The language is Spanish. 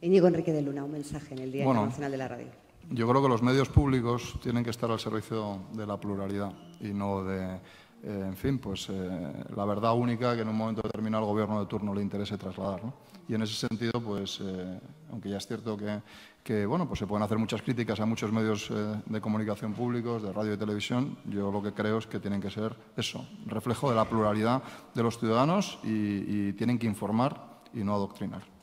Íñigo Enrique de Luna, un mensaje en el Día Nacional de la Radio. Yo creo que los medios públicos tienen que estar al servicio de la pluralidad y no de, eh, en fin, pues eh, la verdad única que en un momento determinado el gobierno de turno le interese trasladar. Y en ese sentido, pues, eh, aunque ya es cierto que, que, bueno, pues se pueden hacer muchas críticas a muchos medios de comunicación públicos, de radio y televisión, yo lo que creo es que tienen que ser eso, reflejo de la pluralidad de los ciudadanos y tienen que informar y no adoctrinar.